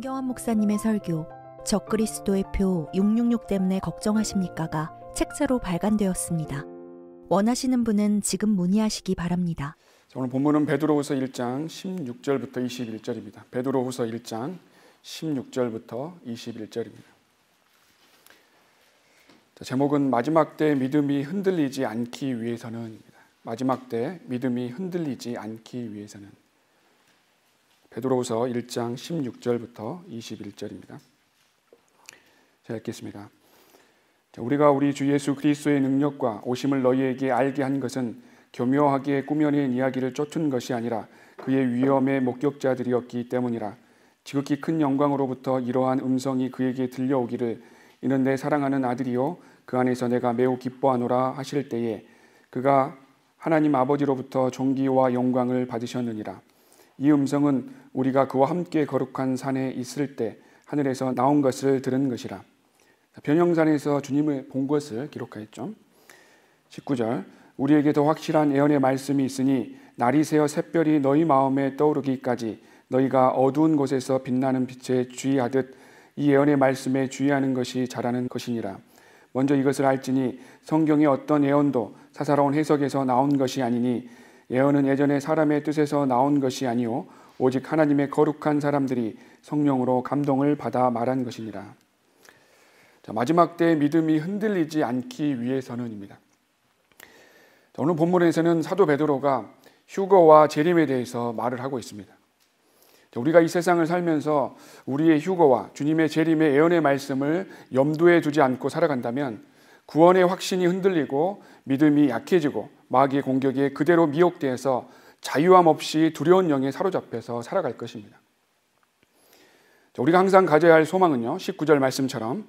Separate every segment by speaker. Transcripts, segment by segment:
Speaker 1: 김경환 목사님의 설교 적그리스도의 표 666 때문에 걱정하십니까가 책자로 발간되었습니다. 원하시는 분은 지금 문의하시기 바랍니다. 오늘 본문은 베드로후서 1장 16절부터 21절입니다. 베드로후서 1장 16절부터 21절입니다. 제목은 마지막 때 믿음이 흔들리지 않기 위해서는입니다. 마지막 때 믿음이 흔들리지 않기 위해서는 베드로후서 1장 16절부터 21절입니다. 자, 읽겠습니다. 우리가 우리 주 예수 그리스도의 능력과 오심을 너희에게 알게 한 것은 교묘하게 꾸며낸 이야기를 쫓은 것이 아니라 그의 위험의 목격자들이었기 때문이라 지극히 큰 영광으로부터 이러한 음성이 그에게 들려오기를 이는 내 사랑하는 아들이요 그 안에서 내가 매우 기뻐하노라 하실 때에 그가 하나님 아버지로부터 존귀와 영광을 받으셨느니라 이 음성은 우리가 그와 함께 거룩한 산에 있을 때 하늘에서 나온 것을 들은 것이라. 변형산에서 주님을 본 것을 기록하였죠. 19절 우리에게 더 확실한 예언의 말씀이 있으니 날이 새어 샛별이 너희 마음에 떠오르기까지 너희가 어두운 곳에서 빛나는 빛에 주의하듯 이 예언의 말씀에 주의하는 것이 잘하는 것이니라. 먼저 이것을 알지니 성경의 어떤 예언도 사사로운 해석에서 나온 것이 아니니 예언은 예전에 사람의 뜻에서 나온 것이 아니오 오직 하나님의 거룩한 사람들이 성령으로 감동을 받아 말한 것이니라. 자, 마지막 때 믿음이 흔들리지 않기 위해서는입니다. 자, 오늘 본문에서는 사도 베드로가 휴거와 재림에 대해서 말을 하고 있습니다. 자, 우리가 이 세상을 살면서 우리의 휴거와 주님의 재림의 예언의 말씀을 염두에 두지 않고 살아간다면 구원의 확신이 흔들리고 믿음이 약해지고 마귀의 공격에 그대로 미혹되어서 자유함 없이 두려운 영에 사로잡혀서 살아갈 것입니다. 우리가 항상 가져야 할 소망은요. 19절 말씀처럼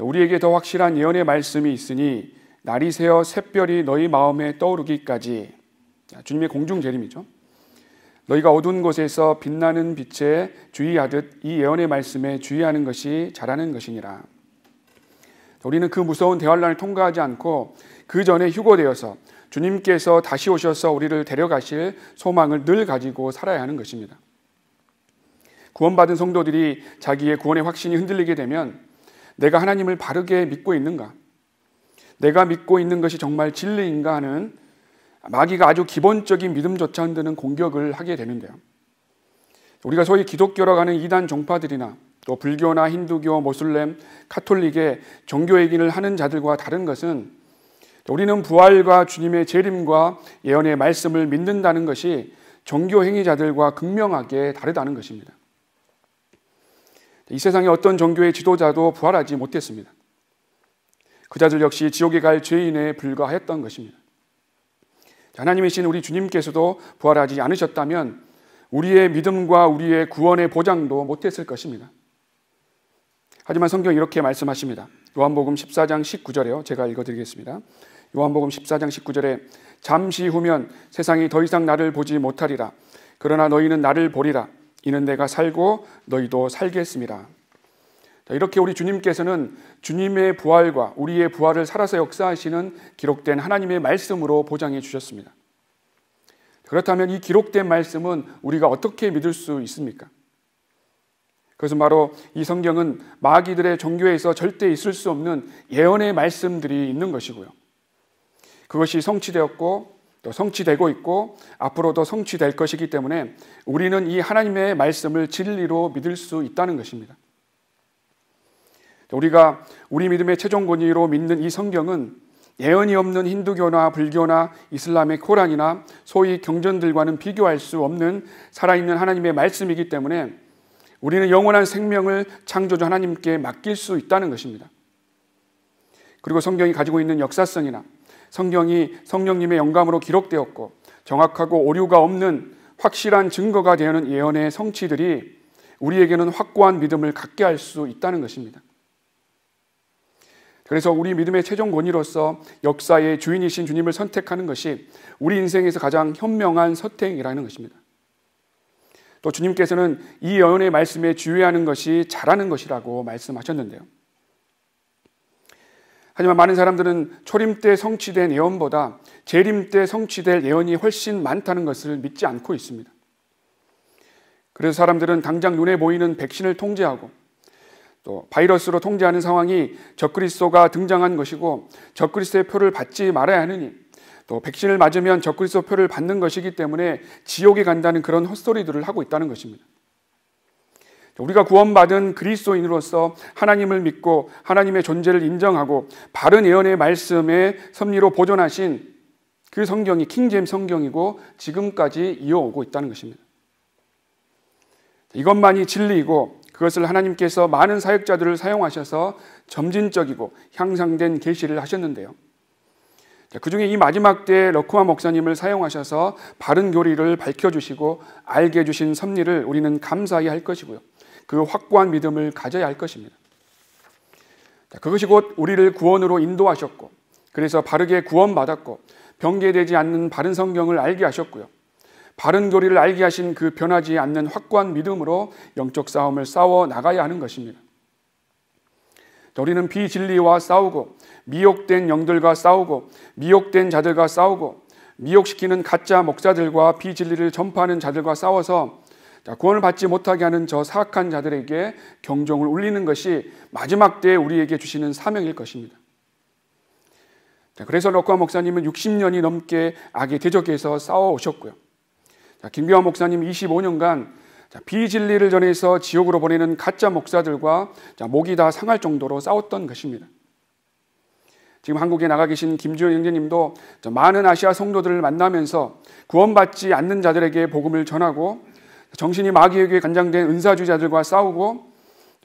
Speaker 1: 우리에게 더 확실한 예언의 말씀이 있으니 날이 새어 샛별이 너희 마음에 떠오르기까지 주님의 공중 재림이죠. 너희가 어두운 곳에서 빛나는 빛에 주의하듯 이 예언의 말씀에 주의하는 것이 잘하는 것이니라. 우리는 그 무서운 대환란을 통과하지 않고 그 전에 휴거되어서 주님께서 다시 오셔서 우리를 데려가실 소망을 늘 가지고 살아야 하는 것입니다. 구원받은 성도들이 자기의 구원의 확신이 흔들리게 되면 내가 하나님을 바르게 믿고 있는가? 내가 믿고 있는 것이 정말 진리인가 하는 마귀가 아주 기본적인 믿음조차 흔드는 공격을 하게 되는데요. 우리가 소위 기독교라고 하는 이단 종파들이나 또 불교나 힌두교, 모슬렘, 카톨릭의 종교 얘기를 하는 자들과 다른 것은 우리는 부활과 주님의 재림과 예언의 말씀을 믿는다는 것이 종교 행위자들과 극명하게 다르다는 것입니다. 이 세상의 어떤 종교의 지도자도 부활하지 못했습니다. 그자들 역시 지옥에 갈 죄인에 불과했던 것입니다. 하나님이신 우리 주님께서도 부활하지 않으셨다면 우리의 믿음과 우리의 구원의 보장도 못했을 것입니다. 하지만 성경 이렇게 말씀하십니다. 요한복음 14장 19절에요. 제가 읽어드리겠습니다. 요한복음 14장 19절에 잠시 후면 세상이 더 이상 나를 보지 못하리라. 그러나 너희는 나를 보리라. 이는 내가 살고 너희도 살겠습니다 이렇게 우리 주님께서는 주님의 부활과 우리의 부활을 살아서 역사하시는 기록된 하나님의 말씀으로 보장해 주셨습니다. 그렇다면 이 기록된 말씀은 우리가 어떻게 믿을 수 있습니까? 그것은 바로 이 성경은 마귀들의 종교에서 절대 있을 수 없는 예언의 말씀들이 있는 것이고요. 그것이 성취되었고 또 성취되고 있고 앞으로도 성취될 것이기 때문에 우리는 이 하나님의 말씀을 진리로 믿을 수 있다는 것입니다. 우리가 우리 믿음의 최종 권위로 믿는 이 성경은 예언이 없는 힌두교나 불교나 이슬람의 코란이나 소위 경전들과는 비교할 수 없는 살아있는 하나님의 말씀이기 때문에 우리는 영원한 생명을 창조주 하나님께 맡길 수 있다는 것입니다. 그리고 성경이 가지고 있는 역사성이나 성경이 성령님의 영감으로 기록되었고 정확하고 오류가 없는 확실한 증거가 되는 예언의 성취들이 우리에게는 확고한 믿음을 갖게 할 수 있다는 것입니다. 그래서 우리 믿음의 최종 권위로서 역사의 주인이신 주님을 선택하는 것이 우리 인생에서 가장 현명한 선택이라는 것입니다. 또 주님께서는 이예언의 말씀에 주의하는 것이 잘하는 것이라고 말씀하셨는데요. 하지만 많은 사람들은 초림 때 성취된 예언보다 재림 때 성취될 예언이 훨씬 많다는 것을 믿지 않고 있습니다. 그래서 사람들은 당장 눈에 보이는 백신을 통제하고 또 바이러스로 통제하는 상황이 적그리스도가 등장한 것이고 적그리스도의 표를 받지 말아야 하느니 또 백신을 맞으면 적그리스도 표를 받는 것이기 때문에 지옥에 간다는 그런 헛소리들을 하고 있다는 것입니다. 우리가 구원받은 그리스도인으로서 하나님을 믿고 하나님의 존재를 인정하고 바른 예언의 말씀에 섭리로 보존하신 그 성경이 킹잼 성경이고 지금까지 이어오고 있다는 것입니다. 이것만이 진리이고 그것을 하나님께서 많은 사역자들을 사용하셔서 점진적이고 향상된 계시를 하셨는데요. 그 중에 이 마지막 때 러쿠아 목사님을 사용하셔서 바른 교리를 밝혀주시고 알게 해주신 섭리를 우리는 감사히 할 것이고요. 그 확고한 믿음을 가져야 할 것입니다. 그것이 곧 우리를 구원으로 인도하셨고, 그래서 바르게 구원받았고, 변개되지 않는 바른 성경을 알게 하셨고요. 바른 교리를 알게 하신 그 변하지 않는 확고한 믿음으로 영적 싸움을 싸워 나가야 하는 것입니다. 우리는 비진리와 싸우고, 미혹된 영들과 싸우고, 미혹된 자들과 싸우고, 미혹시키는 가짜 목사들과 비진리를 전파하는 자들과 싸워서 구원을 받지 못하게 하는 저 사악한 자들에게 경종을 울리는 것이 마지막 때 우리에게 주시는 사명일 것입니다. 그래서 럭과 목사님은 60년이 넘게 악에 대적해서 싸워 오셨고요. 김비화 목사님 25년간 비진리를 전해서 지옥으로 보내는 가짜 목사들과 목이 다 상할 정도로 싸웠던 것입니다. 지금 한국에 나가 계신 김주현 형제님도 많은 아시아 성도들을 만나면서 구원받지 않는 자들에게 복음을 전하고 정신이 마귀에게 간장된 은사주자들과 싸우고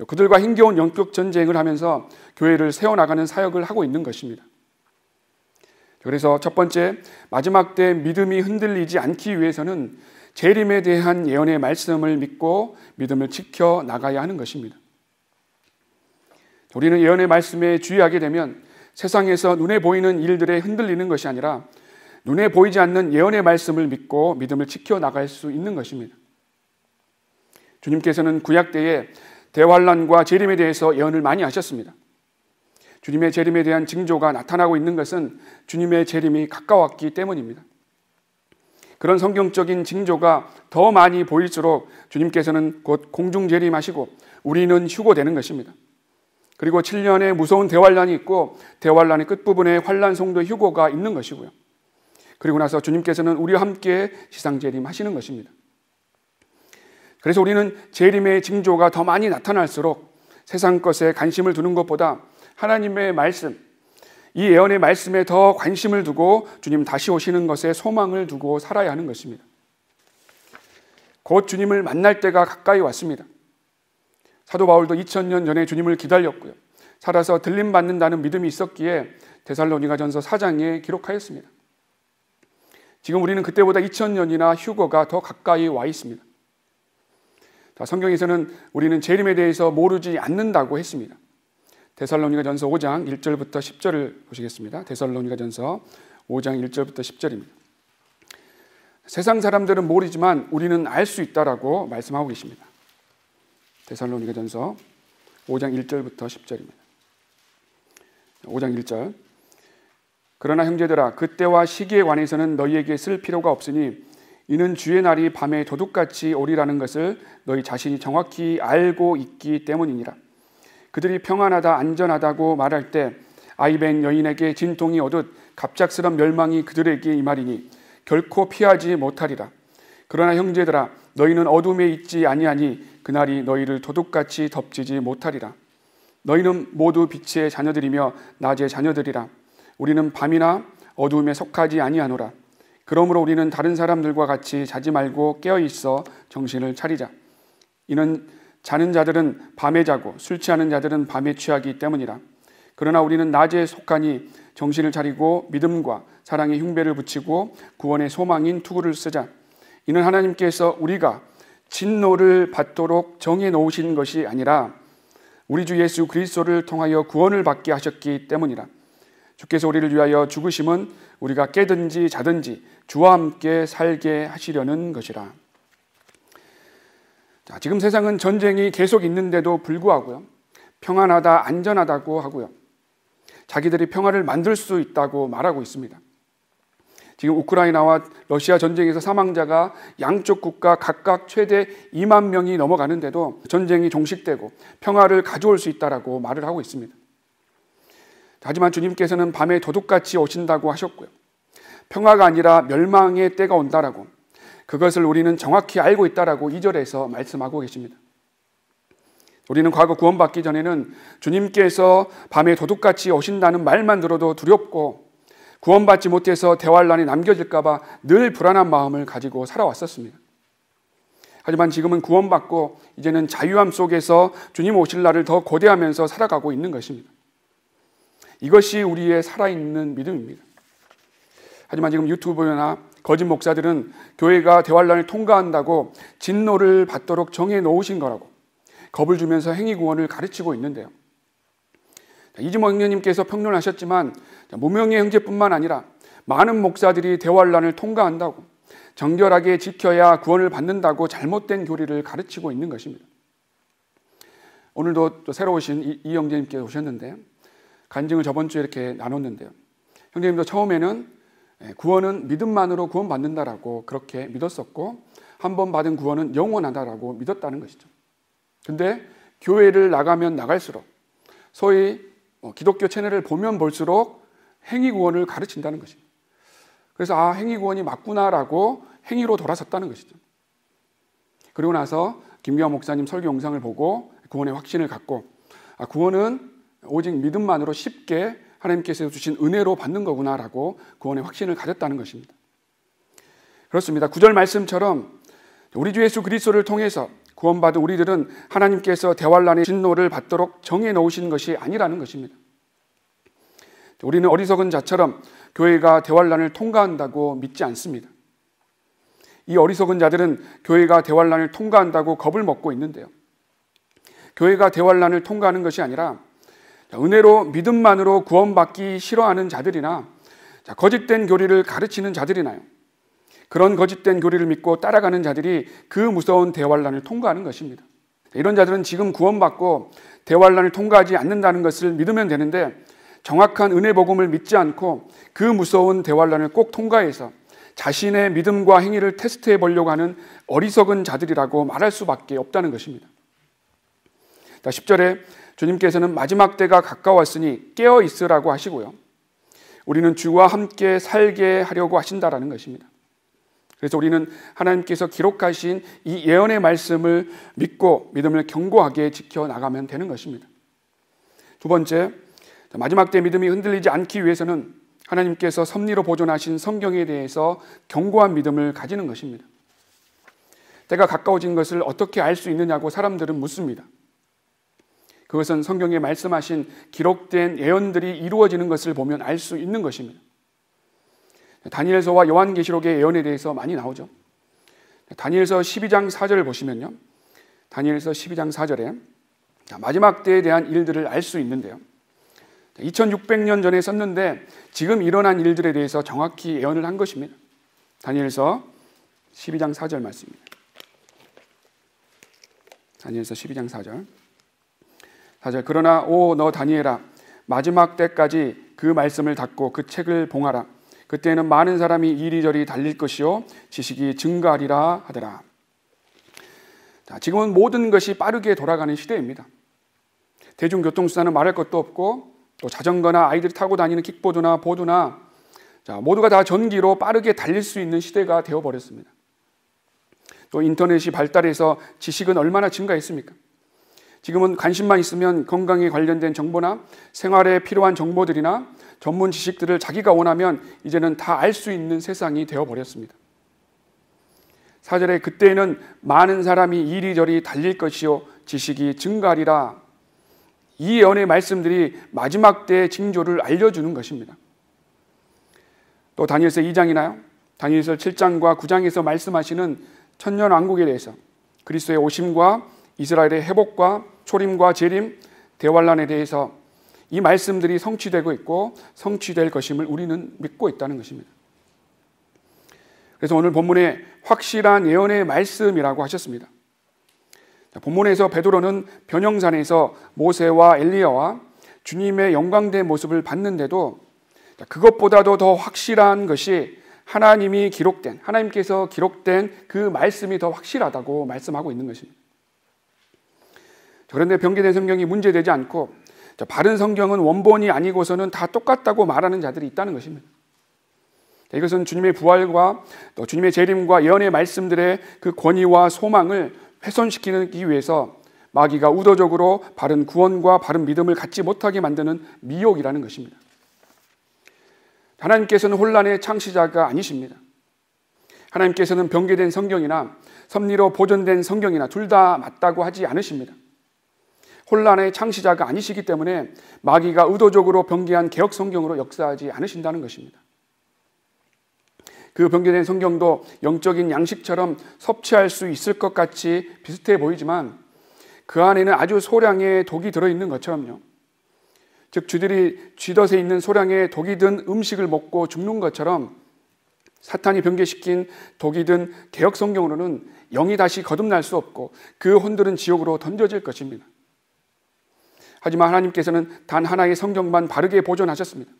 Speaker 1: 그들과 힘겨운 영격 전쟁을 하면서 교회를 세워나가는 사역을 하고 있는 것입니다. 그래서 첫 번째, 마지막 때 믿음이 흔들리지 않기 위해서는 재림에 대한 예언의 말씀을 믿고 믿음을 지켜 나가야 하는 것입니다. 우리는 예언의 말씀에 주의하게 되면 세상에서 눈에 보이는 일들에 흔들리는 것이 아니라 눈에 보이지 않는 예언의 말씀을 믿고 믿음을 지켜 나갈 수 있는 것입니다. 주님께서는 구약 때에 대환란과 재림에 대해서 예언을 많이 하셨습니다. 주님의 재림에 대한 징조가 나타나고 있는 것은 주님의 재림이 가까웠기 때문입니다. 그런 성경적인 징조가 더 많이 보일수록 주님께서는 곧 공중 재림하시고 우리는 휴고되는 것입니다. 그리고 7년의 무서운 대환란이 있고 대환란의 끝부분에 환란 송도 휴고가 있는 것이고요. 그리고 나서 주님께서는 우리와 함께 시상 재림하시는 것입니다. 그래서 우리는 재림의 징조가 더 많이 나타날수록 세상 것에 관심을 두는 것보다 하나님의 말씀, 이 예언의 말씀에 더 관심을 두고 주님 다시 오시는 것에 소망을 두고 살아야 하는 것입니다. 곧 주님을 만날 때가 가까이 왔습니다. 사도 바울도 2000년 전에 주님을 기다렸고요. 살아서 들림 받는다는 믿음이 있었기에 데살로니가전서 4장에 기록하였습니다. 지금 우리는 그때보다 2000년이나 휴거가 더 가까이 와 있습니다. 자, 성경에서는 우리는 재림에 대해서 모르지 않는다고 했습니다. 데살로니가 전서 5장 1절부터 10절을 보시겠습니다. 데살로니가 전서 5장 1절부터 10절입니다. 세상 사람들은 모르지만 우리는 알 수 있다라고 말씀하고 계십니다. 데살로니가 전서 5장 1절부터 10절입니다. 5장 1절. 그러나 형제들아, 그때와 시기에 관해서는 너희에게 쓸 필요가 없으니 이는 주의 날이 밤에 도둑같이 오리라는 것을 너희 자신이 정확히 알고 있기 때문이니라. 그들이 평안하다 안전하다고 말할 때 아이벤 여인에게 진통이 오듯 갑작스런 멸망이 그들에게 이말이니 결코 피하지 못하리라. 그러나 형제들아 너희는 어둠에 있지 아니하니 그날이 너희를 도둑같이 덮치지 못하리라. 너희는 모두 빛의 자녀들이며 낮의 자녀들이라. 우리는 밤이나 어둠에 속하지 아니하노라. 그러므로 우리는 다른 사람들과 같이 자지 말고 깨어 있어 정신을 차리자. 이는 자는 자들은 밤에 자고 술 취하는 자들은 밤에 취하기 때문이라. 그러나 우리는 낮에 속하니 정신을 차리고 믿음과 사랑의 흉배를 붙이고 구원의 소망인 투구를 쓰자. 이는 하나님께서 우리가 진노를 받도록 정해 놓으신 것이 아니라 우리 주 예수 그리스도를 통하여 구원을 받게 하셨기 때문이라. 주께서 우리를 위하여 죽으심은 우리가 깨든지 자든지 주와 함께 살게 하시려는 것이라. 자, 지금 세상은 전쟁이 계속 있는데도 불구하고요. 평안하다, 안전하다고 하고요. 자기들이 평화를 만들 수 있다고 말하고 있습니다. 지금 우크라이나와 러시아 전쟁에서 사망자가 양쪽 국가 각각 최대 2만 명이 넘어가는데도 전쟁이 종식되고 평화를 가져올 수있다고 말을 하고 있습니다. 하지만 주님께서는 밤에 도둑같이 오신다고 하셨고요. 평화가 아니라 멸망의 때가 온다라고 그것을 우리는 정확히 알고 있다라고 이절에서 말씀하고 계십니다. 우리는 과거 구원받기 전에는 주님께서 밤에 도둑같이 오신다는 말만 들어도 두렵고 구원받지 못해서 대활란이 남겨질까봐 늘 불안한 마음을 가지고 살아왔었습니다. 하지만 지금은 구원받고 이제는 자유함 속에서 주님 오실 날을 더 고대하면서 살아가고 있는 것입니다. 이것이 우리의 살아있는 믿음입니다. 하지만 지금 유튜브나 거짓 목사들은 교회가 대환란을 통과한다고 진노를 받도록 정해 놓으신 거라고 겁을 주면서 행위 구원을 가르치고 있는데요. 이지모 형님께서 평론하셨지만 무명의 형제뿐만 아니라 많은 목사들이 대환란을 통과한다고 정결하게 지켜야 구원을 받는다고 잘못된 교리를 가르치고 있는 것입니다. 오늘도 또 새로 오신 이영재님께서 오셨는데 간증을 저번 주에 이렇게 나눴는데요. 형제님도 처음에는 예, 구원은 믿음만으로 구원받는다라고 그렇게 믿었었고 한 번 받은 구원은 영원하다라고 믿었다는 것이죠. 근데 교회를 나가면 나갈수록 소위 뭐 기독교 채널을 보면 볼수록 행위 구원을 가르친다는 것입니다. 그래서 아 행위 구원이 맞구나라고 행위로 돌아섰다는 것이죠. 그리고 나서 김기화 목사님 설교 영상을 보고 구원의 확신을 갖고 아, 구원은 오직 믿음만으로 쉽게 하나님께서 주신 은혜로 받는 거구나라고 구원의 그 확신을 가졌다는 것입니다. 그렇습니다. 구절 말씀처럼 우리 주 예수 그리스도를 통해서 구원받은 우리들은 하나님께서 대활란의 진노를 받도록 정해 놓으신 것이 아니라는 것입니다. 우리는 어리석은 자처럼 교회가 대활란을 통과한다고 믿지 않습니다. 이 어리석은 자들은 교회가 대활란을 통과한다고 겁을 먹고 있는데요. 교회가 대활란을 통과하는 것이 아니라 은혜로 믿음만으로 구원받기 싫어하는 자들이나 거짓된 교리를 가르치는 자들이나요. 그런 거짓된 교리를 믿고 따라가는 자들이 그 무서운 대환란을 통과하는 것입니다. 이런 자들은 지금 구원받고 대환란을 통과하지 않는다는 것을 믿으면 되는데 정확한 은혜 복음을 믿지 않고 그 무서운 대환란을 꼭 통과해서 자신의 믿음과 행위를 테스트해 보려고 하는 어리석은 자들이라고 말할 수밖에 없다는 것입니다. 10절에 주님께서는 마지막 때가 가까웠으니 깨어 있으라고 하시고요. 우리는 주와 함께 살게 하려고 하신다라는 것입니다. 그래서 우리는 하나님께서 기록하신 이 예언의 말씀을 믿고 믿음을 견고하게 지켜나가면 되는 것입니다. 두 번째, 마지막 때 믿음이 흔들리지 않기 위해서는 하나님께서 섭리로 보존하신 성경에 대해서 견고한 믿음을 가지는 것입니다. 때가 가까워진 것을 어떻게 알 수 있느냐고 사람들은 묻습니다. 그것은 성경에 말씀하신 기록된 예언들이 이루어지는 것을 보면 알 수 있는 것입니다. 다니엘서와 요한계시록의 예언에 대해서 많이 나오죠. 다니엘서 12장 4절을 보시면요. 다니엘서 12장 4절에 마지막 때에 대한 일들을 알 수 있는데요. 2600년 전에 썼는데 지금 일어난 일들에 대해서 정확히 예언을 한 것입니다. 다니엘서 12장 4절 말씀입니다. 다니엘서 12장 4절. 4절 그러나 오 너 다니엘아 마지막 때까지 그 말씀을 닫고 그 책을 봉하라 그때는 많은 사람이 이리저리 달릴 것이요 지식이 증가하리라 하더라. 자, 지금은 모든 것이 빠르게 돌아가는 시대입니다. 대중교통수단은 말할 것도 없고 또 자전거나 아이들이 타고 다니는 킥보드나 보드나 자, 모두가 다 전기로 빠르게 달릴 수 있는 시대가 되어 버렸습니다. 또 인터넷이 발달해서 지식은 얼마나 증가했습니까? 지금은 관심만 있으면 건강에 관련된 정보나 생활에 필요한 정보들이나 전문 지식들을 자기가 원하면 이제는 다 알 수 있는 세상이 되어버렸습니다. 사절에 그때에는 많은 사람이 이리저리 달릴 것이요 지식이 증가하리라. 이 예언의 말씀들이 마지막 때의 징조를 알려주는 것입니다. 또 다니엘서 2장이나요? 다니엘서 7장과 9장에서 말씀하시는 천년 왕국에 대해서 그리스의 오심과 이스라엘의 회복과 초림과 재림, 대환란에 대해서 이 말씀들이 성취되고 있고 성취될 것임을 우리는 믿고 있다는 것입니다. 그래서 오늘 본문에 확실한 예언의 말씀이라고 하셨습니다. 본문에서 베드로는 변형산에서 모세와 엘리야와 주님의 영광된 모습을 봤는데도 그것보다도 더 확실한 것이 하나님이 기록된 하나님께서 기록된 그 말씀이 더 확실하다고 말씀하고 있는 것입니다. 그런데 변개된 성경이 문제되지 않고 바른 성경은 원본이 아니고서는 다 똑같다고 말하는 자들이 있다는 것입니다. 이것은 주님의 부활과 또 주님의 재림과 예언의 말씀들의 그 권위와 소망을 훼손시키기 위해서 마귀가 우도적으로 바른 구원과 바른 믿음을 갖지 못하게 만드는 미혹이라는 것입니다. 하나님께서는 혼란의 창시자가 아니십니다. 하나님께서는 변개된 성경이나 섭리로 보존된 성경이나 둘 다 맞다고 하지 않으십니다. 혼란의 창시자가 아니시기 때문에 마귀가 의도적으로 변기한 개혁 성경으로 역사하지 않으신다는 것입니다. 그 변개된 성경도 영적인 양식처럼 섭취할 수 있을 것 같이 비슷해 보이지만 그 안에는 아주 소량의 독이 들어있는 것처럼요. 즉, 쥐들이 쥐덫에 있는 소량의 독이 든 음식을 먹고 죽는 것처럼 사탄이 변개시킨 독이 든 개혁 성경으로는 영이 다시 거듭날 수 없고 그 혼들은 지옥으로 던져질 것입니다. 하지만 하나님께서는 단 하나의 성경만 바르게 보존하셨습니다.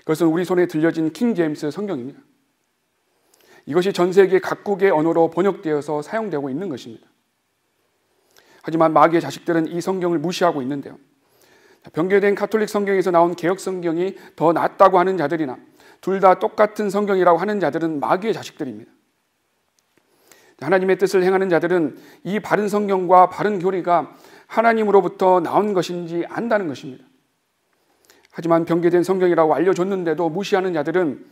Speaker 1: 그것은 우리 손에 들려진 킹 제임스 성경입니다. 이것이 전 세계 각국의 언어로 번역되어서 사용되고 있는 것입니다. 하지만 마귀의 자식들은 이 성경을 무시하고 있는데요. 변개된 카톨릭 성경에서 나온 개혁 성경이 더 낫다고 하는 자들이나 둘 다 똑같은 성경이라고 하는 자들은 마귀의 자식들입니다. 하나님의 뜻을 행하는 자들은 이 바른 성경과 바른 교리가 하나님으로부터 나온 것인지 안다는 것입니다. 하지만 변개된 성경이라고 알려줬는데도 무시하는 자들은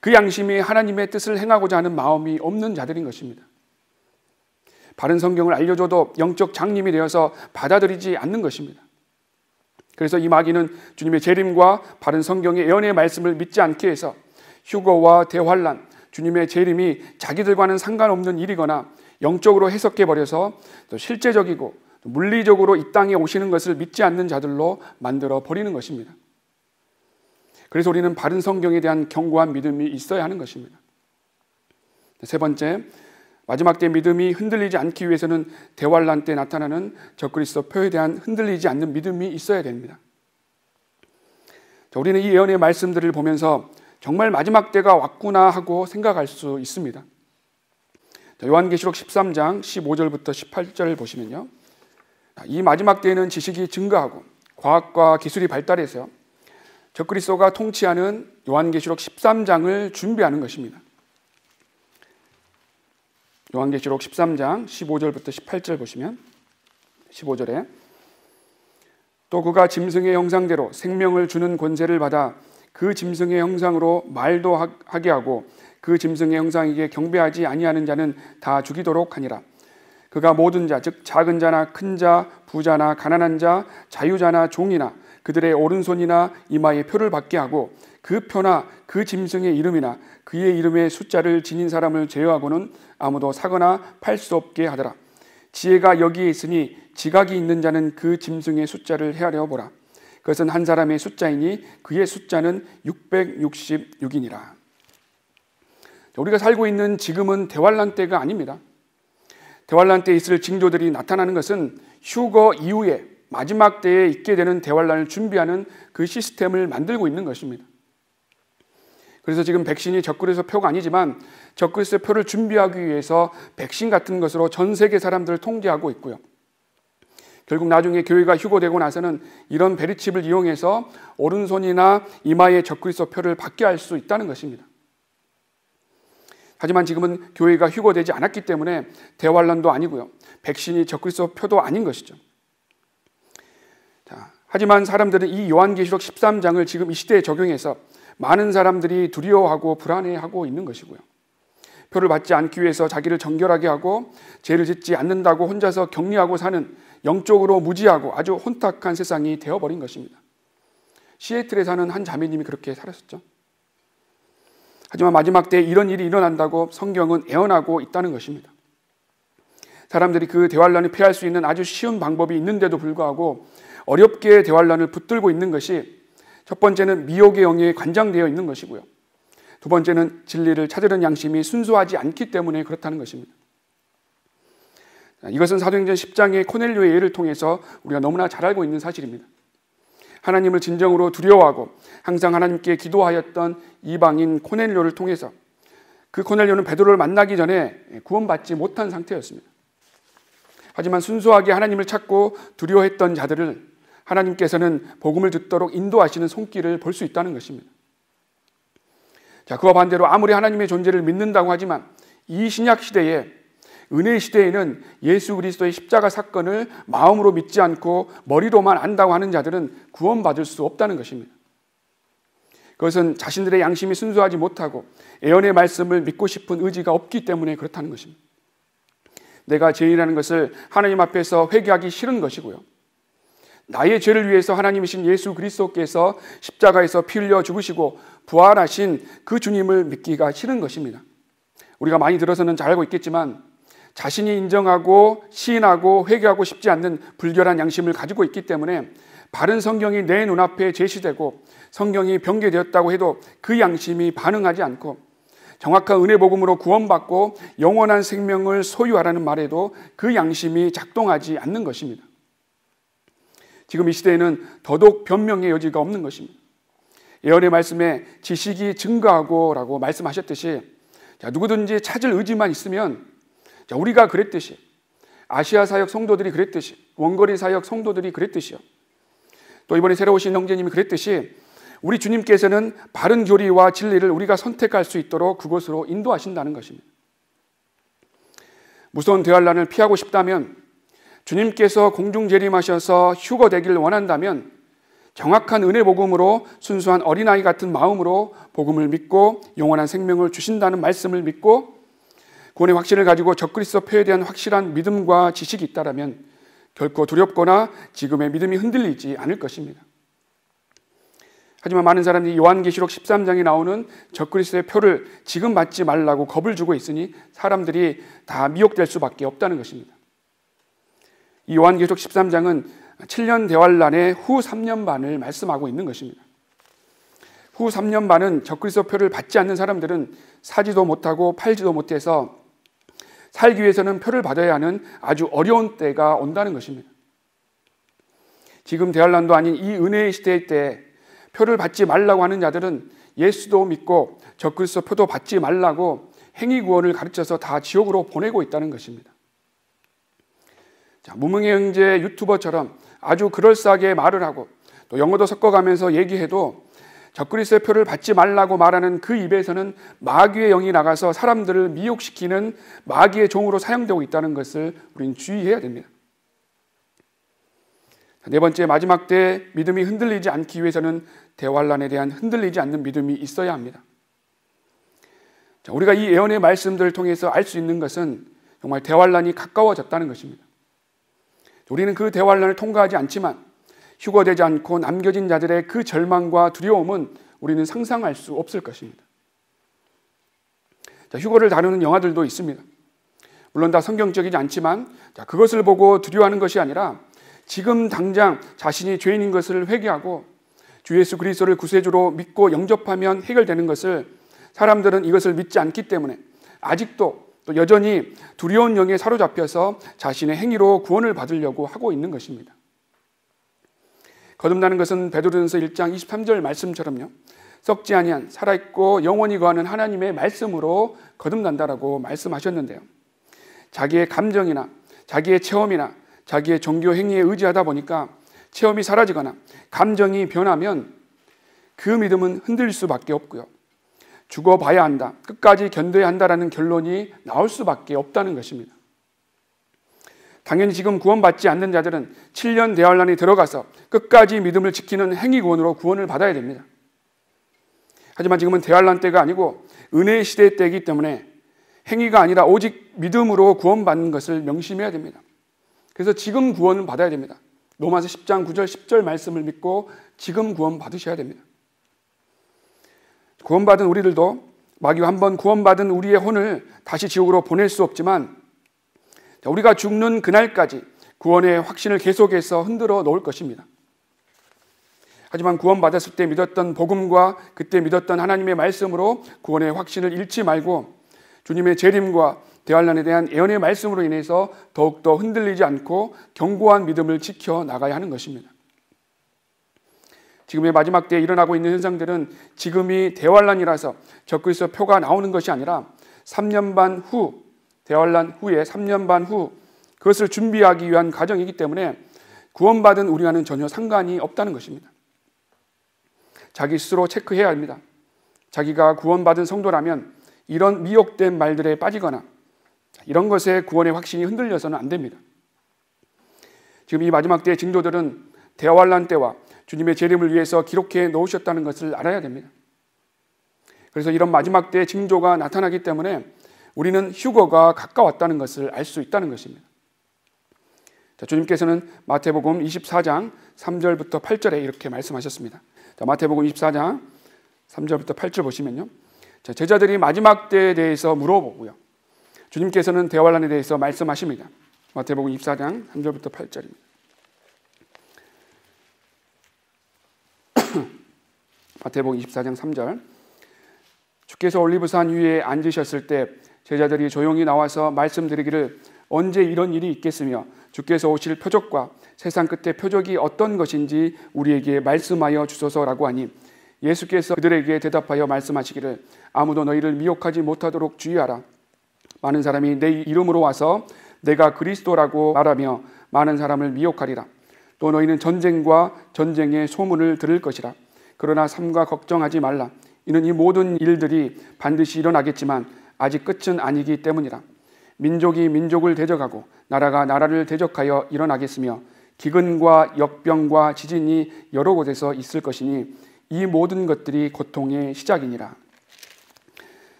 Speaker 1: 그 양심이 하나님의 뜻을 행하고자 하는 마음이 없는 자들인 것입니다. 바른 성경을 알려줘도 영적 장님이 되어서 받아들이지 않는 것입니다. 그래서 이 마귀는 주님의 재림과 바른 성경의 예언의 말씀을 믿지 않게 해서 휴거와 대환란, 주님의 재림이 자기들과는 상관없는 일이거나 영적으로 해석해 버려서 또 실제적이고 물리적으로 이 땅에 오시는 것을 믿지 않는 자들로 만들어 버리는 것입니다. 그래서 우리는 바른 성경에 대한 견고한 믿음이 있어야 하는 것입니다. 세 번째, 마지막 때 믿음이 흔들리지 않기 위해서는 대환란 때 나타나는 적그리스도표에 대한 흔들리지 않는 믿음이 있어야 됩니다. 자, 우리는 이 예언의 말씀들을 보면서 정말 마지막 때가 왔구나 하고 생각할 수 있습니다. 자, 요한계시록 13장 15절부터 18절을 보시면요. 이 마지막 때에는 지식이 증가하고 과학과 기술이 발달해서 적그리스도가 통치하는 요한계시록 13장을 준비하는 것입니다. 요한계시록 13장 15절부터 18절 보시면 15절에 또 그가 짐승의 형상대로 생명을 주는 권세를 받아 그 짐승의 형상으로 말도 하게 하고 그 짐승의 형상에게 경배하지 아니하는 자는 다 죽이도록 하니라. 그가 모든 자, 즉 작은 자나 큰 자, 부자나 가난한 자, 자유자나 종이나 그들의 오른손이나 이마에 표를 받게 하고 그 표나 그 짐승의 이름이나 그의 이름의 숫자를 지닌 사람을 제외하고는 아무도 사거나 팔 수 없게 하더라. 지혜가 여기에 있으니 지각이 있는 자는 그 짐승의 숫자를 헤아려 보라. 그것은 한 사람의 숫자이니 그의 숫자는 666이니라. 우리가 살고 있는 지금은 대환란 때가 아닙니다. 대환란 때 있을 징조들이 나타나는 것은 휴거 이후에 마지막 때에 있게 되는 대환란을 준비하는 그 시스템을 만들고 있는 것입니다. 그래서 지금 백신이 적그리스도 표가 아니지만 적그리스도 표를 준비하기 위해서 백신 같은 것으로 전 세계 사람들을 통제하고 있고요. 결국 나중에 교회가 휴고되고 나서는 이런 베리칩을 이용해서 오른손이나 이마에 적그리스도 표를 받게 할 수 있다는 것입니다. 하지만 지금은 교회가 휴거되지 않았기 때문에 대환란도 아니고요. 백신이 적그리스도 표도 아닌 것이죠. 자, 하지만 사람들은 이 요한계시록 13장을 지금 이 시대에 적용해서 많은 사람들이 두려워하고 불안해하고 있는 것이고요. 표를 받지 않기 위해서 자기를 정결하게 하고 죄를 짓지 않는다고 혼자서 격리하고 사는 영적으로 무지하고 아주 혼탁한 세상이 되어버린 것입니다. 시애틀에 사는 한 자매님이 그렇게 살았었죠. 하지만 마지막 때에 이런 일이 일어난다고 성경은 애언하고 있다는 것입니다. 사람들이 그 대환란을 피할 수 있는 아주 쉬운 방법이 있는데도 불구하고 어렵게 대환란을 붙들고 있는 것이 첫 번째는 미혹의 영에 관장되어 있는 것이고요. 두 번째는 진리를 찾으려는 양심이 순수하지 않기 때문에 그렇다는 것입니다. 이것은 사도행전 10장의 코넬료의 예를 통해서 우리가 너무나 잘 알고 있는 사실입니다. 하나님을 진정으로 두려워하고 항상 하나님께 기도하였던 이방인 코넬료를 통해서 그 코넬료는 베드로를 만나기 전에 구원받지 못한 상태였습니다. 하지만 순수하게 하나님을 찾고 두려워했던 자들을 하나님께서는 복음을 듣도록 인도하시는 손길을 볼 수 있다는 것입니다. 자, 그와 반대로 아무리 하나님의 존재를 믿는다고 하지만 이 신약 시대에 은혜의 시대에는 예수 그리스도의 십자가 사건을 마음으로 믿지 않고 머리로만 안다고 하는 자들은 구원받을 수 없다는 것입니다. 그것은 자신들의 양심이 순수하지 못하고 애언의 말씀을 믿고 싶은 의지가 없기 때문에 그렇다는 것입니다. 내가 죄인이라는 것을 하나님 앞에서 회개하기 싫은 것이고요. 나의 죄를 위해서 하나님이신 예수 그리스도께서 십자가에서 피 흘려 죽으시고 부활하신 그 주님을 믿기가 싫은 것입니다. 우리가 많이 들어서는 잘 알고 있겠지만 자신이 인정하고 시인하고 회개하고 싶지 않는 불결한 양심을 가지고 있기 때문에 바른 성경이 내 눈앞에 제시되고 성경이 변개되었다고 해도 그 양심이 반응하지 않고 정확한 은혜 복음으로 구원받고 영원한 생명을 소유하라는 말에도 그 양심이 작동하지 않는 것입니다. 지금 이 시대에는 더더욱 변명의 여지가 없는 것입니다. 예언의 말씀에 지식이 증가하고라고 말씀하셨듯이 자, 누구든지 찾을 의지만 있으면 자, 우리가 그랬듯이 아시아 사역 성도들이 그랬듯이 원거리 사역 성도들이 그랬듯이요. 또 이번에 새로 오신 형제님이 그랬듯이 우리 주님께서는 바른 교리와 진리를 우리가 선택할 수 있도록 그곳으로 인도하신다는 것입니다. 무서운 대환란을 피하고 싶다면 주님께서 공중 재림하셔서 휴거 되길 원한다면 정확한 은혜 복음으로 순수한 어린아이 같은 마음으로 복음을 믿고 영원한 생명을 주신다는 말씀을 믿고 구원의 확신을 가지고 적그리스도표에 대한 확실한 믿음과 지식이 있다면 결코 두렵거나 지금의 믿음이 흔들리지 않을 것입니다. 하지만 많은 사람들이 요한계시록 13장에 나오는 적그리스도의 표를 지금 받지 말라고 겁을 주고 있으니 사람들이 다 미혹될 수밖에 없다는 것입니다. 이 요한계시록 13장은 7년 대환란의 후 3년 반을 말씀하고 있는 것입니다. 후 3년 반은 적그리스도 표를 받지 않는 사람들은 사지도 못하고 팔지도 못해서 살기 위해서는 표를 받아야 하는 아주 어려운 때가 온다는 것입니다. 지금 대한란도 아닌 이 은혜의 시대일 때 표를 받지 말라고 하는 자들은 예수도 믿고 적그리스도 표도 받지 말라고 행위 구원을 가르쳐서 다 지옥으로 보내고 있다는 것입니다. 자, 무명의 형제 유튜버처럼 아주 그럴싸하게 말을 하고 또 영어도 섞어가면서 얘기해도 적그리스의 표를 받지 말라고 말하는 그 입에서는 마귀의 영이 나가서 사람들을 미혹시키는 마귀의 종으로 사용되고 있다는 것을 우리는 주의해야 됩니다. 네 번째 마지막 때 믿음이 흔들리지 않기 위해서는 대환란에 대한 흔들리지 않는 믿음이 있어야 합니다. 우리가 이 예언의 말씀들을 통해서 알 수 있는 것은 정말 대환란이 가까워졌다는 것입니다. 우리는 그 대환란을 통과하지 않지만 휴거되지 않고 남겨진 자들의 그 절망과 두려움은 우리는 상상할 수 없을 것입니다. 자, 휴거를 다루는 영화들도 있습니다. 물론 다 성경적이지 않지만 자, 그것을 보고 두려워하는 것이 아니라 지금 당장 자신이 죄인인 것을 회개하고 주 예수 그리스도를 구세주로 믿고 영접하면 해결되는 것을 사람들은 이것을 믿지 않기 때문에 아직도 또 여전히 두려운 영에 사로잡혀서 자신의 행위로 구원을 받으려고 하고 있는 것입니다. 거듭나는 것은 베드로전서 1장 23절 말씀처럼요. 썩지 아니한 살아 있고 영원히 거하는 하나님의 말씀으로 거듭난다라고 말씀하셨는데요. 자기의 감정이나 자기의 체험이나 자기의 종교 행위에 의지하다 보니까 체험이 사라지거나 감정이 변하면 그 믿음은 흔들릴 수밖에 없고요. 죽어봐야 한다. 끝까지 견뎌야 한다라는 결론이 나올 수밖에 없다는 것입니다. 당연히 지금 구원받지 않는 자들은 7년 대활란에 들어가서 끝까지 믿음을 지키는 행위 구원으로 구원을 받아야 됩니다. 하지만 지금은 대환란 때가 아니고 은혜의 시대 때이기 때문에 행위가 아니라 오직 믿음으로 구원받는 것을 명심해야 됩니다. 그래서 지금 구원을 받아야 됩니다. 로마서 10장 9절 10절 말씀을 믿고 지금 구원 받으셔야 됩니다. 구원받은 우리들도 마귀와 한번 구원받은 우리의 혼을 다시 지옥으로 보낼 수 없지만 우리가 죽는 그날까지 구원의 확신을 계속해서 흔들어 놓을 것입니다. 하지만 구원받았을 때 믿었던 복음과 그때 믿었던 하나님의 말씀으로 구원의 확신을 잃지 말고 주님의 재림과 대환란에 대한 예언의 말씀으로 인해서 더욱더 흔들리지 않고 견고한 믿음을 지켜 나가야 하는 것입니다. 지금의 마지막 때 일어나고 있는 현상들은 지금이 대환란이라서 적그리스 표가 나오는 것이 아니라 3년 반후 대환란 후에 3년 반 후 그것을 준비하기 위한 과정이기 때문에 구원받은 우리와는 전혀 상관이 없다는 것입니다. 자기 스스로 체크해야 합니다. 자기가 구원받은 성도라면 이런 미혹된 말들에 빠지거나 이런 것에 구원의 확신이 흔들려서는 안 됩니다. 지금 이 마지막 때의 징조들은 대환란 때와 주님의 재림을 위해서 기록해 놓으셨다는 것을 알아야 됩니다. 그래서 이런 마지막 때의 징조가 나타나기 때문에 우리는 휴거가 가까웠다는 것을 알 수 있다는 것입니다. 자, 주님께서는 마태복음 24장 3절부터 8절에 이렇게 말씀하셨습니다. 자, 마태복음 24장 3절부터 8절 보시면요. 자, 제자들이 마지막 때에 대해서 물어보고요. 주님께서는 대환란에 대해서 말씀하십니다. 마태복음 24장 3절부터 8절입니다. 마태복음 24장 3절 주께서 올리브산 위에 앉으셨을 때 제자들이 조용히 나와서 말씀드리기를 언제 이런 일이 있겠으며 주께서 오실 표적과 세상 끝의 표적이 어떤 것인지 우리에게 말씀하여 주소서라고 하니 예수께서 그들에게 대답하여 말씀하시기를 아무도 너희를 미혹하지 못하도록 주의하라. 많은 사람이 내 이름으로 와서 내가 그리스도라고 말하며 많은 사람을 미혹하리라. 또 너희는 전쟁과 전쟁의 소문을 들을 것이라. 그러나 삶과 걱정하지 말라. 이는 이 모든 일들이 반드시 일어나겠지만 아직 끝은 아니기 때문이라. 민족이 민족을 대적하고 나라가 나라를 대적하여 일어나겠으며 기근과 역병과 지진이 여러 곳에서 있을 것이니 이 모든 것들이 고통의 시작이니라.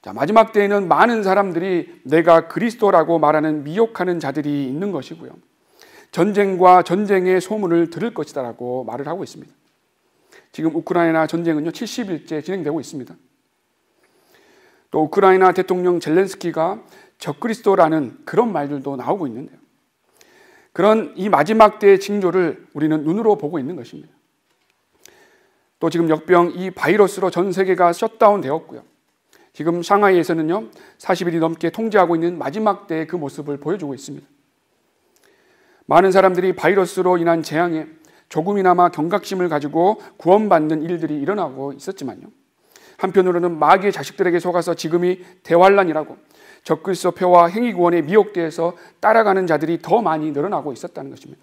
Speaker 1: 자, 마지막 때에는 많은 사람들이 내가 그리스도라고 말하는 미혹하는 자들이 있는 것이고요. 전쟁과 전쟁의 소문을 들을 것이다라고 말을 하고 있습니다. 지금 우크라이나 전쟁은요, 70일째 진행되고 있습니다. 또 우크라이나 대통령 젤렌스키가 적그리스도라는 그런 말들도 나오고 있는데요. 그런 이 마지막 때의 징조를 우리는 눈으로 보고 있는 것입니다. 또 지금 역병 이 바이러스로 전 세계가 셧다운 되었고요. 지금 상하이에서는요, 40일이 넘게 통제하고 있는 마지막 때의 그 모습을 보여주고 있습니다. 많은 사람들이 바이러스로 인한 재앙에 조금이나마 경각심을 가지고 구원받는 일들이 일어나고 있었지만요. 한편으로는 마귀의 자식들에게 속아서 지금이 대환란이라고 적글리스표와행위구원의미혹대에서 따라가는 자들이 더 많이 늘어나고 있었다는 것입니다.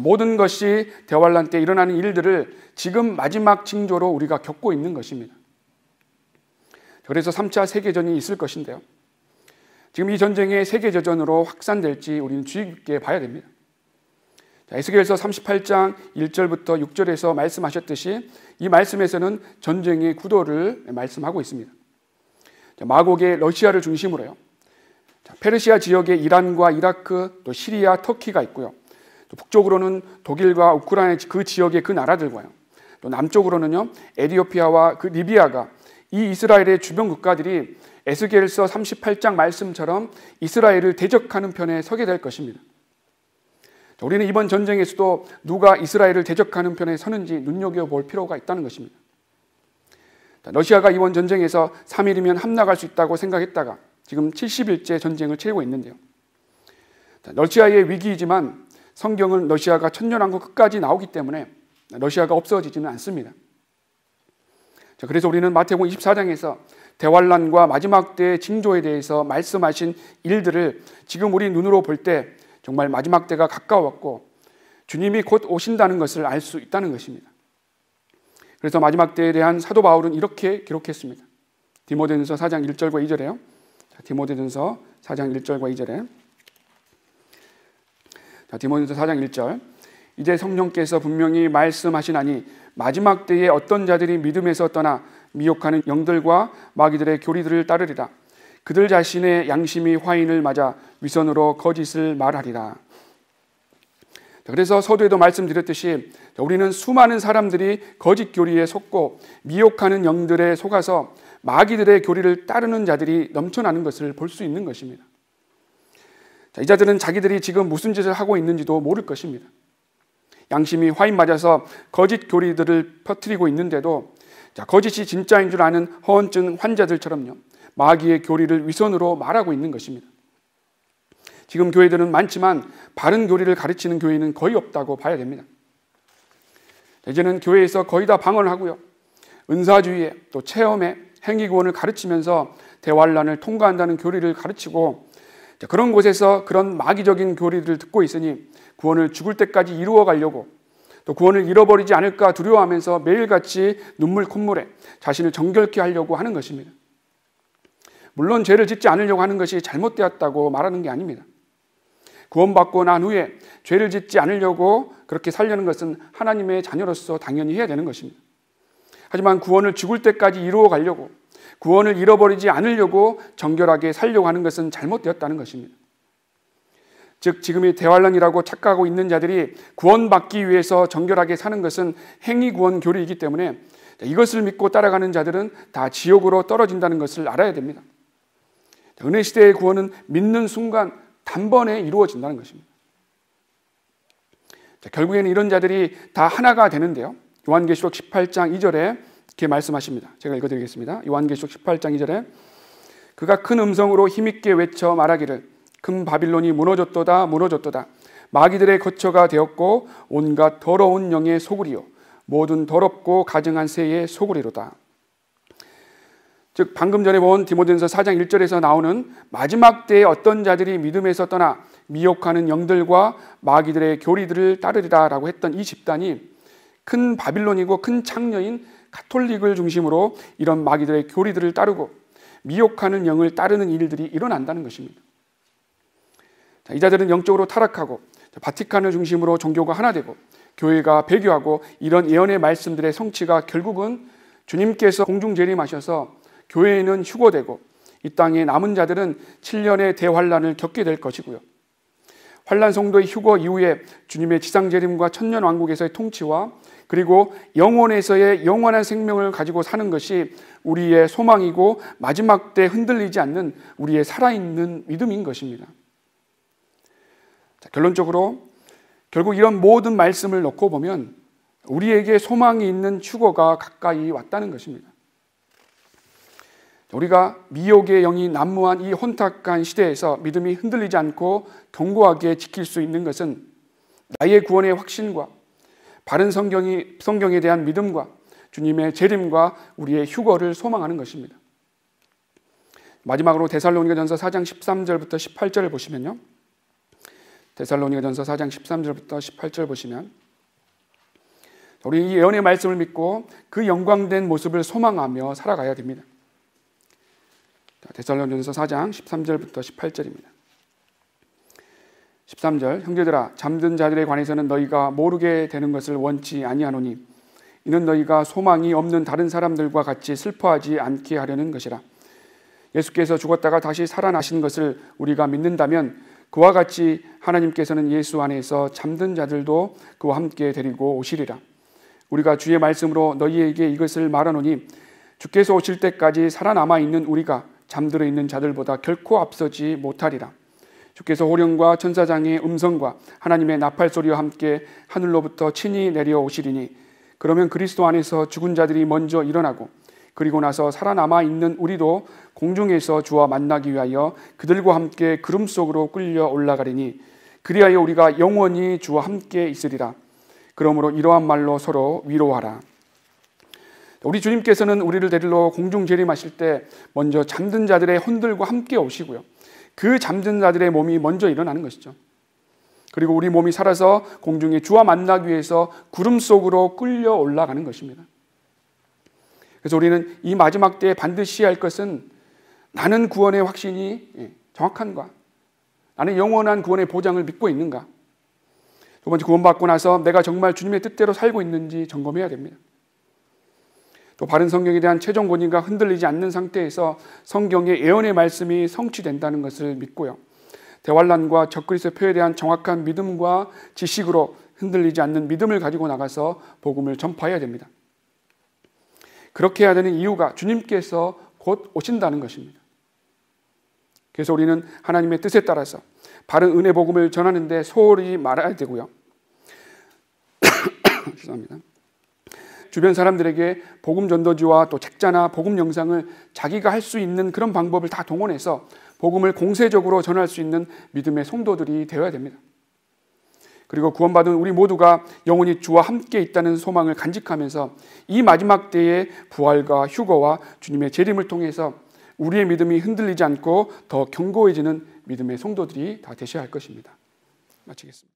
Speaker 1: 모든 것이 대환란 때 일어나는 일들을 지금 마지막 징조로 우리가 겪고 있는 것입니다. 그래서 3차 세계전이 있을 것인데요. 지금 이 전쟁의 세계전으로 확산될지 우리는 주의 깊게 봐야 됩니다. 자, 에스겔서 38장 1절부터 6절에서 말씀하셨듯이 이 말씀에서는 전쟁의 구도를 말씀하고 있습니다. 자, 마곡의 러시아를 중심으로요. 자, 페르시아 지역에 이란과 이라크, 또 시리아, 터키가 있고요. 또 북쪽으로는 독일과 우크라이나 그 지역의 그 나라들과요. 또 남쪽으로는요. 에디오피아와 그 리비아가 이 이스라엘의 주변 국가들이 에스겔서 38장 말씀처럼 이스라엘을 대적하는 편에 서게 될 것입니다. 우리는 이번 전쟁에서도 누가 이스라엘을 대적하는 편에 서는지 눈여겨볼 필요가 있다는 것입니다. 러시아가 이번 전쟁에서 3일이면 함락할 수 있다고 생각했다가 지금 70일째 전쟁을 치르고 있는데요. 러시아의 위기이지만 성경은 러시아가 천년왕국 끝까지 나오기 때문에 러시아가 없어지지는 않습니다. 그래서 우리는 마태복 24장에서 대환란과 마지막 때의 징조에 대해서 말씀하신 일들을 지금 우리 눈으로 볼때 정말 마지막 때가 가까웠고 주님이 곧 오신다는 것을 알 수 있다는 것입니다. 그래서 마지막 때에 대한 사도 바울은 이렇게 기록했습니다. 디모데전서 4장 1절과 2절에요. 디모데전서 4장 1절과 2절에 자, 디모데전서 4장 1절 이제 성령께서 분명히 말씀하시나니 마지막 때에 어떤 자들이 믿음에서 떠나 미혹하는 영들과 마귀들의 교리들을 따르리라. 그들 자신의 양심이 화인을 맞아 위선으로 거짓을 말하리라. 그래서 서두에도 말씀드렸듯이 우리는 수많은 사람들이 거짓 교리에 속고 미혹하는 영들에 속아서 마귀들의 교리를 따르는 자들이 넘쳐나는 것을 볼 수 있는 것입니다. 이 자들은 자기들이 지금 무슨 짓을 하고 있는지도 모를 것입니다. 양심이 화인 맞아서 거짓 교리들을 퍼뜨리고 있는데도 거짓이 진짜인 줄 아는 허언증 환자들처럼요. 마귀의 교리를 위선으로 말하고 있는 것입니다. 지금 교회들은 많지만 바른 교리를 가르치는 교회는 거의 없다고 봐야 됩니다. 이제는 교회에서 거의 다 방언을 하고요. 은사주의에 또 체험에 행위구원을 가르치면서 대환란을 통과한다는 교리를 가르치고 그런 곳에서 그런 마귀적인 교리를 듣고 있으니 구원을 죽을 때까지 이루어 가려고 또 구원을 잃어버리지 않을까 두려워하면서 매일같이 눈물 콧물에 자신을 정결케 하려고 하는 것입니다. 물론 죄를 짓지 않으려고 하는 것이 잘못되었다고 말하는 게 아닙니다. 구원받고 난 후에 죄를 짓지 않으려고 그렇게 살려는 것은 하나님의 자녀로서 당연히 해야 되는 것입니다. 하지만 구원을 죽을 때까지 이루어 가려고 구원을 잃어버리지 않으려고 정결하게 살려고 하는 것은 잘못되었다는 것입니다. 즉 지금이 대환란이라고 착각하고 있는 자들이 구원받기 위해서 정결하게 사는 것은 행위 구원 교리이기 때문에 이것을 믿고 따라가는 자들은 다 지옥으로 떨어진다는 것을 알아야 됩니다. 은혜 시대의 구원은 믿는 순간 단번에 이루어진다는 것입니다. 자, 결국에는 이런 자들이 다 하나가 되는데요. 요한계시록 18장 2절에 이렇게 말씀하십니다. 제가 읽어드리겠습니다. 요한계시록 18장 2절에 그가 큰 음성으로 힘있게 외쳐 말하기를 금 바빌론이 무너졌도다 무너졌도다 마귀들의 거처가 되었고 온갖 더러운 영의 소굴이요 모든 더럽고 가증한 새의 소굴이로다 즉 방금 전에 본 디모데전서 4장 1절에서 나오는 마지막 때에 어떤 자들이 믿음에서 떠나 미혹하는 영들과 마귀들의 교리들을 따르리라라고 했던 이 집단이 큰 바빌론이고 큰 창녀인 가톨릭을 중심으로 이런 마귀들의 교리들을 따르고 미혹하는 영을 따르는 일들이 일어난다는 것입니다. 이 자들은 영적으로 타락하고 바티칸을 중심으로 종교가 하나 되고 교회가 배교하고 이런 예언의 말씀들의 성취가 결국은 주님께서 공중 재림하셔서 교회에는 휴거되고 이 땅에 남은 자들은 7년의 대환란을 겪게 될 것이고요. 환란 성도의 휴거 이후에 주님의 지상 재림과 천년 왕국에서의 통치와 그리고 영원에서의 영원한 생명을 가지고 사는 것이 우리의 소망이고 마지막 때 흔들리지 않는 우리의 살아있는 믿음인 것입니다. 자, 결론적으로 결국 이런 모든 말씀을 놓고 보면 우리에게 소망이 있는 휴거가 가까이 왔다는 것입니다. 우리가 미혹의 영이 난무한 이 혼탁한 시대에서 믿음이 흔들리지 않고 견고하게 지킬 수 있는 것은 나의 구원의 확신과 바른 성경이, 성경에 대한 믿음과 주님의 재림과 우리의 휴거를 소망하는 것입니다. 마지막으로 데살로니가전서 4장 13절부터 18절을 보시면요. 데살로니가전서 4장 13절부터 18절 보시면 우리 이 예언의 말씀을 믿고 그 영광된 모습을 소망하며 살아가야 됩니다. 대살로니전서 4장 13절부터 18절입니다. 13절 형제들아 잠든 자들에 관해서는 너희가 모르게 되는 것을 원치 아니하노니 이는 너희가 소망이 없는 다른 사람들과 같이 슬퍼하지 않게 하려는 것이라 예수께서 죽었다가 다시 살아나신 것을 우리가 믿는다면 그와 같이 하나님께서는 예수 안에서 잠든 자들도 그와 함께 데리고 오시리라 우리가 주의 말씀으로 너희에게 이것을 말하노니 주께서 오실 때까지 살아남아 있는 우리가 잠들어 있는 자들보다 결코 앞서지 못하리라. 주께서 호령과 천사장의 음성과 하나님의 나팔 소리와 함께 하늘로부터 친히 내려오시리니 그러면 그리스도 안에서 죽은 자들이 먼저 일어나고 그리고 나서 살아남아 있는 우리도 공중에서 주와 만나기 위하여 그들과 함께 그름 속으로 끌려 올라가리니 그리하여 우리가 영원히 주와 함께 있으리라. 그러므로 이러한 말로 서로 위로하라. 우리 주님께서는 우리를 데리러 공중 재림하실 때 먼저 잠든 자들의 혼들과 함께 오시고요. 그 잠든 자들의 몸이 먼저 일어나는 것이죠. 그리고 우리 몸이 살아서 공중에 주와 만나기 위해서 구름 속으로 끌려 올라가는 것입니다. 그래서 우리는 이 마지막 때 반드시 할 것은 나는 구원의 확신이 예, 정확한가? 나는 영원한 구원의 보장을 믿고 있는가? 두 번째 구원받고 나서 내가 정말 주님의 뜻대로 살고 있는지 점검해야 됩니다. 또 바른 성경에 대한 최종 권위가 흔들리지 않는 상태에서 성경의 예언의 말씀이 성취된다는 것을 믿고요. 대활란과 적그리스표에 대한 정확한 믿음과 지식으로 흔들리지 않는 믿음을 가지고 나가서 복음을 전파해야 됩니다. 그렇게 해야 되는 이유가 주님께서 곧 오신다는 것입니다. 그래서 우리는 하나님의 뜻에 따라서 바른 은혜 복음을 전하는데 소홀히 말아야 되고요. 죄송합니다. 주변 사람들에게 복음 전도지와 또 책자나 복음 영상을 자기가 할 수 있는 그런 방법을 다 동원해서 복음을 공세적으로 전할 수 있는 믿음의 성도들이 되어야 됩니다. 그리고 구원받은 우리 모두가 영원히 주와 함께 있다는 소망을 간직하면서 이 마지막 때의 부활과 휴거와 주님의 재림을 통해서 우리의 믿음이 흔들리지 않고 더 견고해지는 믿음의 성도들이 다 되셔야 할 것입니다. 마치겠습니다.